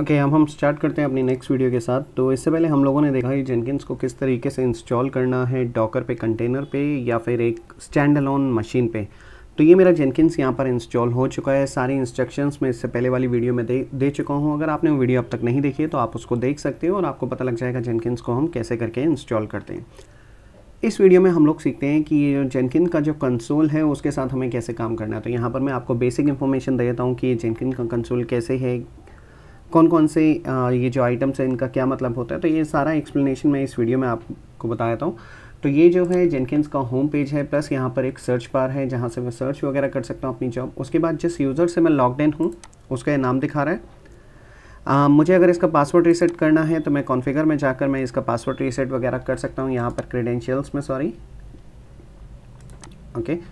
Okay okay, अब हम start करते हैं अपनी नेक्स्ट वीडियो के साथ तो इससे पहले हम लोगों ने देखा कि जेनकिंस को किस तरीके से इंस्टॉल करना है डॉकर पे कंटेनर पे या फिर एक स्टैंड अलोन मशीन पे तो ये मेरा जेनकिंस यहाँ पर इंस्टॉल हो चुका है सारी इंस्ट्रक्शंस मैं इससे पहले वाली वीडियो में दे दे चुका हूँ अगर आपने वो वीडियो अब तक नहीं देखी है तो आप उसको देख सकते हो और आपको पता लग जाएगा जेनकिंस को हम कैसे करके इंस्टॉल करते हैं इस वीडियो में हम लोग सीखते हैं कि ये जेनकिन का जो कंसोल है उसके साथ हमें कैसे काम करना है तो यहाँ पर मैं आपको बेसिक इन्फॉर्मेशन दे देता हूँ कि जेनकिन का कंसोल कैसे है कौन कौन से ये जो आइटम्स हैं इनका क्या मतलब होता है तो ये सारा एक्सप्लेनेशन मैं इस वीडियो में आपको बताया था तो ये जो है जेनकिंस का होम पेज है प्लस यहाँ पर एक सर्च बार है जहाँ से मैं सर्च वगैरह कर सकता हूँ अपनी जॉब उसके बाद जिस यूज़र से मैं लॉगड इन हूँ उसका नाम दिखा रहा है आ, मुझे अगर इसका पासवर्ड रीसेट करना है तो मैं कॉन्फ़िगर में जाकर मैं इसका पासवर्ड रीसेट वगैरह कर सकता हूँ यहाँ पर क्रेडेंशियल्स में सॉरी ओके okay.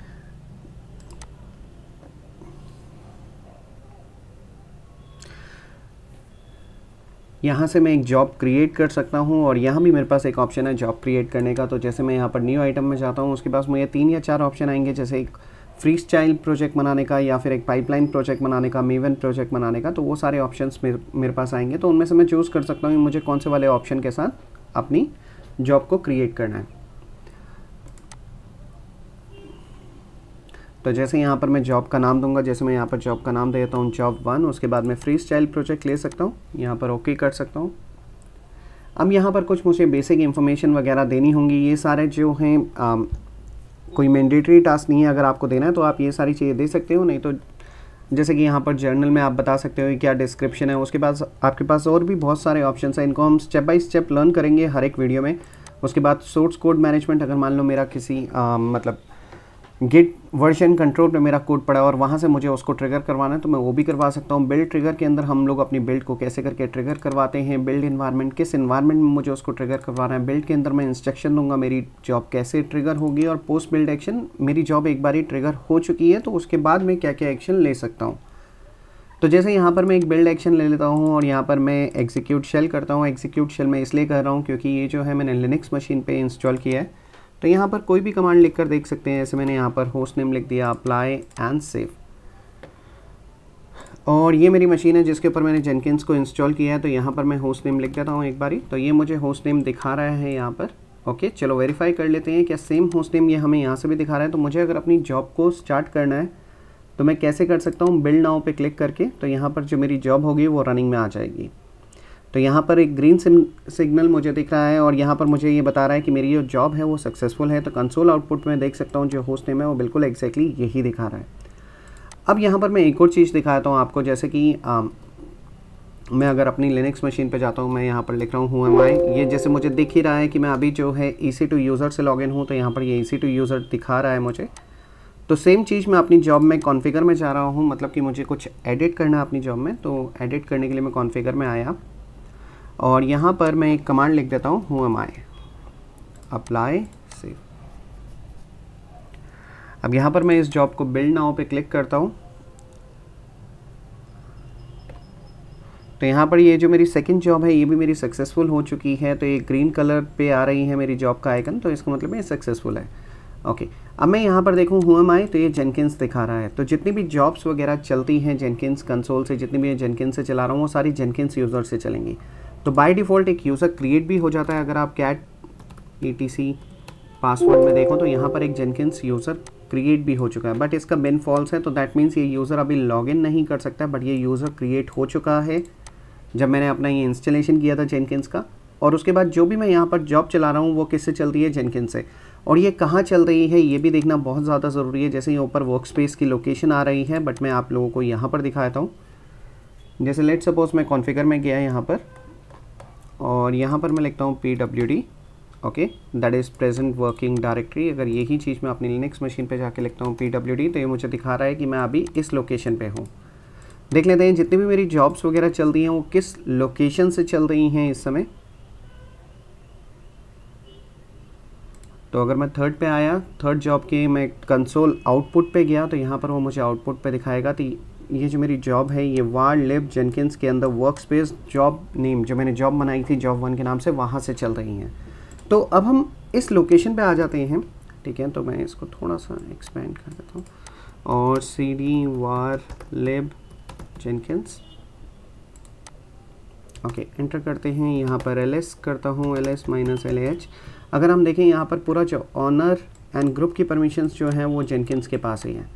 यहाँ से मैं एक जॉब क्रिएट कर सकता हूँ और यहाँ भी मेरे पास एक ऑप्शन है जॉब क्रिएट करने का तो जैसे मैं यहाँ पर न्यू आइटम में जाता हूँ उसके पास मुझे तीन या चार ऑप्शन आएंगे जैसे एक फ्री स्टाइल प्रोजेक्ट बनाने का या फिर एक पाइपलाइन प्रोजेक्ट बनाने का मेवन प्रोजेक्ट बनाने का तो वो सारे ऑप्शंस मेरे मेरे पास आएंगे तो उनमें से मैं चूज़ कर सकता हूँ मुझे कौन से वाले ऑप्शन के साथ अपनी जॉब को क्रिएट करना है तो जैसे यहाँ पर मैं जॉब का नाम दूंगा जैसे मैं यहाँ पर जॉब का नाम देता हूँ जॉब वन उसके बाद मैं फ्री स्टाइल प्रोजेक्ट ले सकता हूँ यहाँ पर ओके कर सकता हूँ अब यहाँ पर कुछ मुझे बेसिक इन्फॉर्मेशन वगैरह देनी होंगी ये सारे जो हैं um, कोई मैंडेटरी टास्क नहीं है अगर आपको देना है तो आप ये सारी चीज़ें दे सकते हो नहीं तो जैसे कि यहाँ पर जर्नल में आप बता सकते हो क्या डिस्क्रिप्शन है उसके पास आपके पास और भी बहुत सारे ऑप्शन हैं इनको हम स्टेप बाई स्टेप लर्न करेंगे हर एक वीडियो में उसके बाद सोर्स कोड मैनेजमेंट अगर मान लो मेरा किसी आ, um, मतलब गेट वर्जन कंट्रोल पे मेरा कोड पड़ा है और वहाँ से मुझे उसको ट्रिगर करवाना है तो मैं वो भी करवा सकता हूँ बिल्ड ट्रिगर के अंदर हम लोग अपनी बिल्ड को कैसे करके ट्रिगर करवाते हैं बिल्ड इन्वायरमेंट किस इन्वायरमेंट में मुझे उसको ट्रिगर करवाना है बिल्ड के अंदर मैं इंस्ट्रक्शन दूंगा मेरी जॉब कैसे ट्रिगर होगी और पोस्ट बिल्ड एक्शन मेरी जॉब एक बार ही ट्रिगर हो चुकी है तो उसके बाद मैं क्या क्या एक्शन ले सकता हूँ तो जैसे यहाँ पर मैं एक बिल्ड एक्शन ले लेता हूँ और यहाँ पर मैं एग्जीक्यूट शेल करता हूँ एग्जीक्यूट शेल मैं इसलिए कर रहा हूँ क्योंकि ये जो है मैंने लिनिक्स मशीन पर इंस्टॉल किया है तो यहाँ पर कोई भी कमांड लिख कर देख सकते हैं जैसे मैंने यहाँ पर होस्ट नेम लिख दिया अप्लाई एंड सेव और ये मेरी मशीन है जिसके ऊपर मैंने जेनकिंस को इंस्टॉल किया है तो यहाँ पर मैं होस्ट नेम लिख देता हूँ एक बारी तो ये मुझे होस्ट नेम दिखा रहा है यहाँ पर ओके चलो वेरीफाई कर लेते हैं क्या सेम होस्ट नेम ये हमें यहाँ से भी दिखा रहा है तो मुझे अगर अपनी जॉब को स्टार्ट करना है तो मैं कैसे कर सकता हूँ बिल्ड नाव पे क्लिक करके तो यहाँ पर जो मेरी जॉब होगी वो रनिंग में आ जाएगी तो यहाँ पर एक ग्रीन सिग्नल मुझे दिख रहा है और यहाँ पर मुझे ये बता रहा है कि मेरी जो जॉब है वो सक्सेसफुल है तो कंसोल आउटपुट में देख सकता हूँ जो होस्ट नेम है वो बिल्कुल एक्जैक्टली exactly यही दिखा रहा है अब यहाँ पर मैं एक और चीज़ दिखाता हूँ आपको जैसे कि आ, मैं अगर अपनी लिनक्स मशीन पर जाता हूँ मैं यहाँ पर लिख रहा हूँ एम ये जैसे मुझे दिख ही रहा है कि मैं अभी जो है ई सी टू यूज़र से लॉग हूँ तो यहाँ पर ये ई सी टू यूज़र दिखा रहा है मुझे तो सेम चीज़ मैं अपनी जॉब में कॉन्फ़िगर में जा रहा हूँ मतलब कि मुझे कुछ एडिट करना है अपनी जॉब में तो एडिट करने के लिए मैं कॉन्फ़िगर में आया और यहाँ पर मैं एक कमांड लिख देता हूँ हुम आए अप्लाई सेव अब यहाँ पर मैं इस जॉब को बिल्ड नाउ पे क्लिक करता हूँ तो यहाँ पर ये जो मेरी सेकंड जॉब है ये भी मेरी सक्सेसफुल हो चुकी है तो ये ग्रीन कलर पे आ रही है मेरी जॉब का आइकन तो इसका मतलब ये सक्सेसफुल है ओके अब मैं यहाँ पर देखूँ हुम आए तो ये जेनकिंस दिखा रहा है तो जितनी भी जॉब्स वगैरह चलती हैं जेनकिंस कंसोल से जितनी भी जेनकिन से चला रहा हूँ वो सारी जेनकिंस यूज़र से चलेंगी तो बाय डिफ़ॉल्ट एक यूज़र क्रिएट भी हो जाता है अगर आप कैट ई पासवर्ड में देखो तो यहाँ पर एक जेनकिंस यूज़र क्रिएट भी हो चुका है बट इसका बिन फॉल्स है तो दैट मीन्स ये यूज़र अभी लॉगिन नहीं कर सकता बट ये यूज़र क्रिएट हो चुका है जब मैंने अपना ये इंस्टॉलेशन किया था जेनकिंस का और उसके बाद जो भी मैं यहाँ पर जॉब चला रहा हूँ वो किससे चल रही है जेनकिन से और ये कहाँ चल रही है ये भी देखना बहुत ज़्यादा ज़रूरी है जैसे ये ऊपर वर्क स्पेस की लोकेशन आ रही है बट मैं आप लोगों को यहाँ पर दिखाता हूँ जैसे लेट सपोज मैं कॉन्फ़िगर में गया यहाँ पर और यहाँ पर मैं लिखता हूँ P W D okay that is present working directory अगर यही चीज़ मैं अपनी लिनक्स मशीन पे जाके लिखता हूँ पी डब्ल्यू डी तो ये मुझे दिखा रहा है कि मैं अभी इस लोकेशन पे हूँ देख लेते हैं जितनी भी मेरी जॉब्स वगैरह चल रही हैं वो किस लोकेशन से चल रही हैं इस समय तो अगर मैं थर्ड पे आया थर्ड जॉब के मैं कंसोल आउटपुट पे गया तो यहाँ पर वो मुझे आउटपुट पे दिखाएगा कि ये जो मेरी जॉब है ये वार्ड लिब जेनकिंस के अंदर वर्क स्पेस जॉब नेम जो मैंने जॉब बनाई थी जॉब वन के नाम से वहाँ से चल रही हैं तो अब हम इस लोकेशन पे आ जाते हैं ठीक है तो मैं इसको थोड़ा सा एक्सपेंड कर देता हूँ और C D var lib Jenkins okay enter करते हैं यहाँ पर एल एस करता हूँ L S minus L H अगर हम देखें यहाँ पर पूरा जो ऑनर एंड ग्रुप की परमिशंस जो हैं वो जेनकिंस के पास ही हैं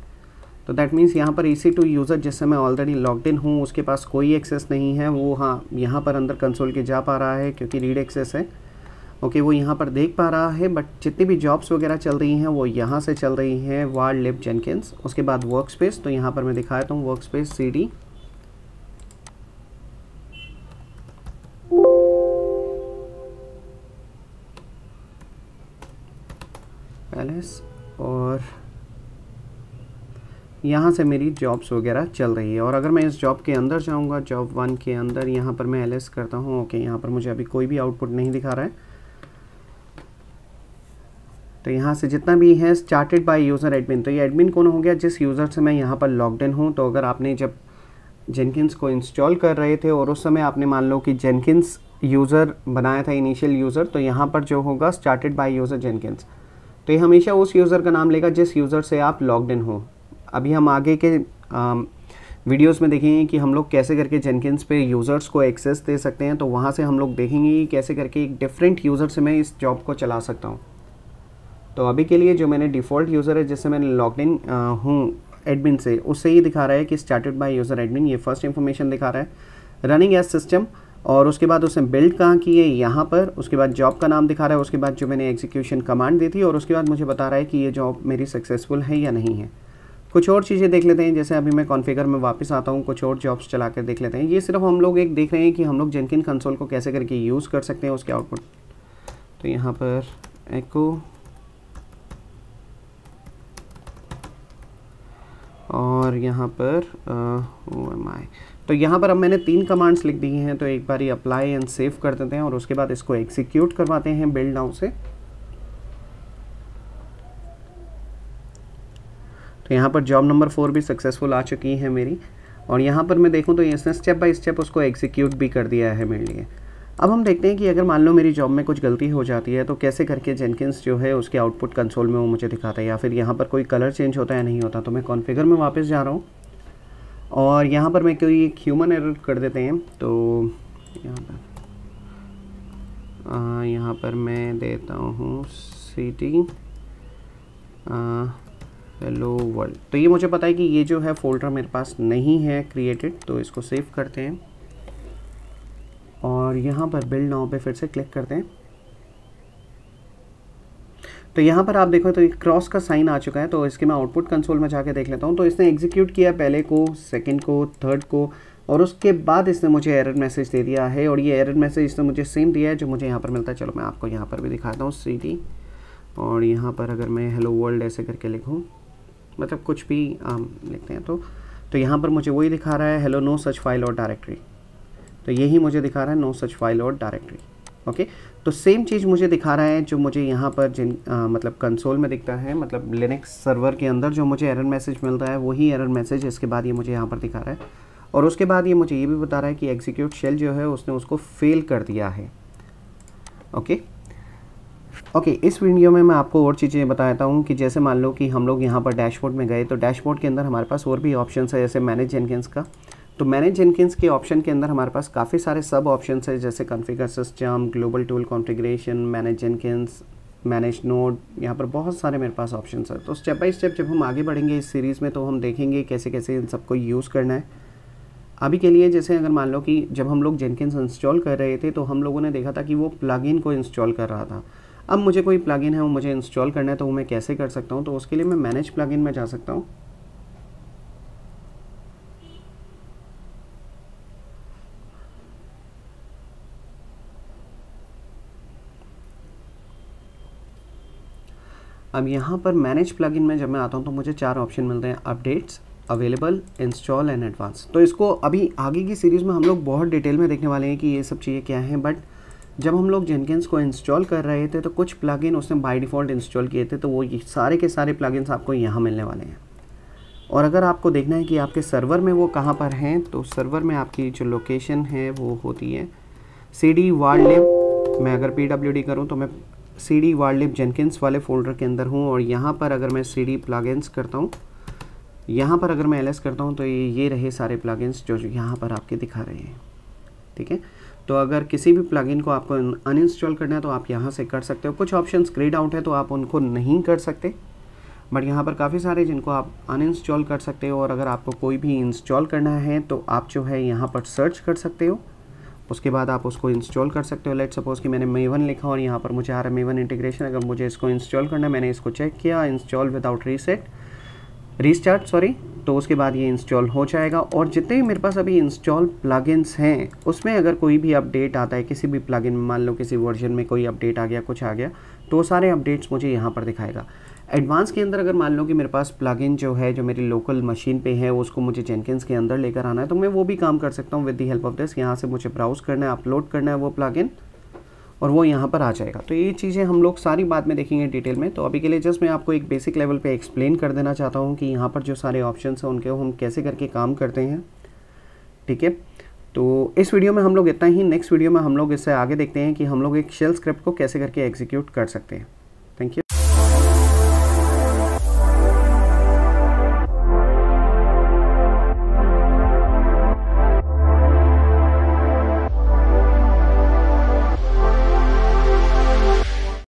तो दैट मीन्स यहाँ पर ए सी टू यूज़र जिससे मैं ऑलरेडी लॉगड इन हूँ उसके पास कोई एक्सेस नहीं है वो हाँ यहाँ पर अंदर कंसोल के जा पा रहा है क्योंकि रीड एक्सेस है ओके okay, वो यहाँ पर देख पा रहा है बट जितनी भी जॉब्स वगैरह चल रही हैं वो यहाँ से चल रही हैं वार्ड लिप जेनकिस उसके बाद वर्क स्पेस तो यहाँ पर मैं दिखाया था वर्क स्पेस सी डी यहाँ से मेरी जॉब्स वगैरह चल रही है और अगर मैं इस जॉब के अंदर जाऊँगा जॉब वन के अंदर यहाँ पर मैं एल करता हूँ ओके यहाँ पर मुझे अभी कोई भी आउटपुट नहीं दिखा रहा है तो यहाँ से जितना भी है स्टार्टेड बाय यूज़र एडमिन तो ये एडमिन कौन हो गया जिस यूज़र से मैं यहाँ पर लॉगड इन हूँ तो अगर आपने जब जेनकिंस को इंस्टॉल कर रहे थे और उस समय आपने मान लो कि जेनकिंस यूज़र बनाया था इनिशियल यूज़र तो यहाँ पर जो होगा स्टार्टेड बाय यूज़र जेनकिंस तो ये हमेशा उस यूज़र का नाम लेगा जिस यूज़र से आप लॉगड इन हो अभी हम आगे के वीडियोस में देखेंगे कि हम लोग कैसे करके जेनकिन्स पे यूज़र्स को एक्सेस दे सकते हैं तो वहाँ से हम लोग देखेंगे कि कैसे करके एक डिफरेंट यूज़र से मैं इस जॉब को चला सकता हूँ तो अभी के लिए जो मैंने डिफ़ॉल्ट यूज़र है जिससे मैंने लॉग इन हूँ एडमिन से उससे ही दिखा रहा है कि स्टार्टेड बाय यूज़र एडमिन ये फर्स्ट इन्फॉर्मेशन दिखा रहा है रनिंग एज सिस्टम और उसके बाद उसने बिल्ड कहाँ की है यहाँ पर उसके बाद जॉब का नाम दिखा रहा है उसके बाद जो मैंने एग्जीक्यूशन कमांड दी थी और उसके बाद मुझे बता रहा है कि ये जॉब मेरी सक्सेसफुल है या नहीं है कुछ और चीज़ें देख लेते हैं जैसे अभी मैं कॉन्फ़िगर में वापस आता हूँ कुछ और जॉब्स चला कर देख लेते हैं ये सिर्फ हम लोग एक देख रहे हैं कि हम लोग जेनकिन कंसोल को कैसे करके यूज़ कर सकते हैं उसके आउटपुट तो यहाँ पर एको और यहाँ पर ओ uh, तो यहाँ पर अब मैंने तीन कमांड्स लिख दी हैं तो एक बार ये अप्लाई एंड सेव कर देते हैं और उसके बाद इसको एग्जीक्यूट करवाते हैं बिल्ड डाउन से तो यहाँ पर जॉब नंबर फोर भी सक्सेसफुल आ चुकी है मेरी और यहाँ पर मैं देखूँ तो इसने स्टेप बाय स्टेप उसको एग्जीक्यूट भी कर दिया है मेरे लिए अब हम देखते हैं कि अगर मान लो मेरी जॉब में कुछ गलती हो जाती है तो कैसे करके जेनकिंस जो है उसके आउटपुट कंसोल में वो मुझे दिखाता है या फिर यहाँ पर कोई कलर चेंज होता है नहीं होता तो मैं कॉन्फ़िगर में वापस जा रहा हूँ और यहाँ पर मैं कोई एक ह्यूमन एरर कर देते हैं तो यहाँ पर यहाँ पर मैं देता हूँ सी टी हेलो वर्ल्ड तो ये मुझे पता है कि ये जो है फोल्डर मेरे पास नहीं है क्रिएटेड तो इसको सेव करते हैं और यहाँ पर बिल्ड नाव पे फिर से क्लिक करते हैं तो यहाँ पर आप देखो तो एक क्रॉस का साइन आ चुका है तो इसके मैं आउटपुट कंसोल में जाके देख लेता हूँ तो इसने एग्जीक्यूट किया पहले को सेकेंड को थर्ड को और उसके बाद इसने मुझे एरर मैसेज दे दिया है और ये एरर मैसेज इसने मुझे सेम दिया है जो मुझे यहाँ पर मिलता है चलो मैं आपको यहाँ पर भी दिखाता हूँ सी और यहाँ पर अगर मैं हेलो वर्ल्ड ऐसे करके लिखूँ मतलब कुछ भी आ, लिखते हैं तो तो यहाँ पर मुझे वही दिखा रहा है हेलो नो सच फाइल और डायरेक्टरी तो यही मुझे दिखा रहा है नो सच फाइल और डायरेक्टरी ओके तो सेम चीज़ मुझे दिखा रहा है जो मुझे यहाँ पर जिन आ, मतलब कंसोल में दिखता है मतलब लिनक्स सर्वर के अंदर जो मुझे एरर मैसेज मिलता है वही एरर मैसेज इसके बाद ये मुझे यहाँ पर दिखा रहा है और उसके बाद ये मुझे ये भी बता रहा है कि एग्जीक्यूट शेल जो है उसने उसको फेल कर दिया है ओके okay? ओके okay, इस वीडियो में मैं आपको और चीज़ें बताता हूँ कि जैसे मान लो कि हम लोग यहाँ पर डैशबोर्ड में गए तो डैशबोर्ड के अंदर हमारे पास और भी ऑप्शन है जैसे मैनेज जेनकिंस का तो मैनेज जेनकिंस के ऑप्शन के अंदर हमारे पास काफ़ी सारे सब ऑप्शन है जैसे configure system global tool configuration manage Jenkins manage node यहाँ पर बहुत सारे मेरे पास ऑप्शन है तो स्टेप बाई स्टेप जब हम आगे बढ़ेंगे इस सीरीज़ में तो हम देखेंगे कैसे कैसे इन सबको यूज़ करना है अभी के लिए जैसे अगर मान लो कि जब हम लोग जेनकिंस इंस्टॉल कर रहे थे तो हम लोगों ने देखा था कि वो प्लगइन को इंस्टॉल कर रहा था अब मुझे कोई प्लगइन है वो मुझे इंस्टॉल करना है तो वो मैं कैसे कर सकता हूँ तो उसके लिए मैं मैनेज प्लगइन में जा सकता हूँ अब यहाँ पर मैनेज प्लगइन में जब मैं आता हूँ तो मुझे चार ऑप्शन मिलते हैं updates available install and advance तो इसको अभी आगे की सीरीज़ में हम लोग बहुत डिटेल में देखने वाले हैं कि ये सब चीज़ें क्या हैं बट जब हम लोग जेनकिंस को इंस्टॉल कर रहे थे तो कुछ प्लगइन उसने बाय डिफ़ॉल्ट इंस्टॉल किए थे तो वो सारे के सारे प्लगइन्स आपको यहाँ मिलने वाले हैं और अगर आपको देखना है कि आपके सर्वर में वो कहाँ पर हैं तो सर्वर में आपकी जो लोकेशन है वो होती है सी डी वार्डलिब मैं अगर पी डब्ल्यू डी करूँ तो मैं सी डी वार्डलिब जेनकिस वाले फोल्डर के अंदर हूँ और यहाँ पर अगर मैं सी डी प्लागेंस करता हूँ यहाँ पर अगर मैं एल एस करता हूँ तो ये ये रहे सारे इंस जो यहाँ पर आपके दिखा रहे हैं ठीक है तो अगर किसी भी प्लगइन को आपको अनइंस्टॉल करना है तो आप यहाँ से कर सकते हो कुछ ऑप्शन ग्रेड आउट है तो आप उनको नहीं कर सकते बट यहाँ पर काफ़ी सारे जिनको आप अनइंस्टॉल कर सकते हो और अगर आपको कोई भी इंस्टॉल करना है तो आप जो है यहाँ पर सर्च कर सकते हो उसके बाद आप उसको इंस्टॉल कर सकते हो लेट सपोज़ कि मैंने मेवन लिखा और यहाँ पर मुझे आ रहा है मेवन इंटीग्रेशन अगर मुझे इसको इंस्टॉल करना है मैंने इसको चेक किया install without reset restart sorry तो उसके बाद ये इंस्टॉल हो जाएगा और जितने भी मेरे पास अभी इंस्टॉल प्लगइन्स हैं उसमें अगर कोई भी अपडेट आता है किसी भी प्लगइन मान लो किसी वर्जन में कोई अपडेट आ गया कुछ आ गया तो सारे अपडेट्स मुझे यहाँ पर दिखाएगा एडवांस के अंदर अगर मान लो कि मेरे पास प्लगइन जो है जो मेरी लोकल मशीन पे है उसको मुझे जेनकिंस के अंदर लेकर आना है तो मैं वो भी काम कर सकता हूँ with the help of this यहाँ से मुझे ब्राउज़ करना है अपलोड करना है वो प्लगइन और वो यहाँ पर आ जाएगा तो ये चीज़ें हम लोग सारी बात में देखेंगे डिटेल में तो अभी के लिए जस्ट मैं आपको एक बेसिक लेवल पे एक्सप्लेन कर देना चाहता हूँ कि यहाँ पर जो सारे ऑप्शन हैं उनके हम कैसे करके काम करते हैं ठीक है तो इस वीडियो में हम लोग इतना ही नेक्स्ट वीडियो में हम लोग इससे आगे देखते हैं कि हम लोग एक शेल स्क्रिप्ट को कैसे करके एग्जीक्यूट कर सकते हैं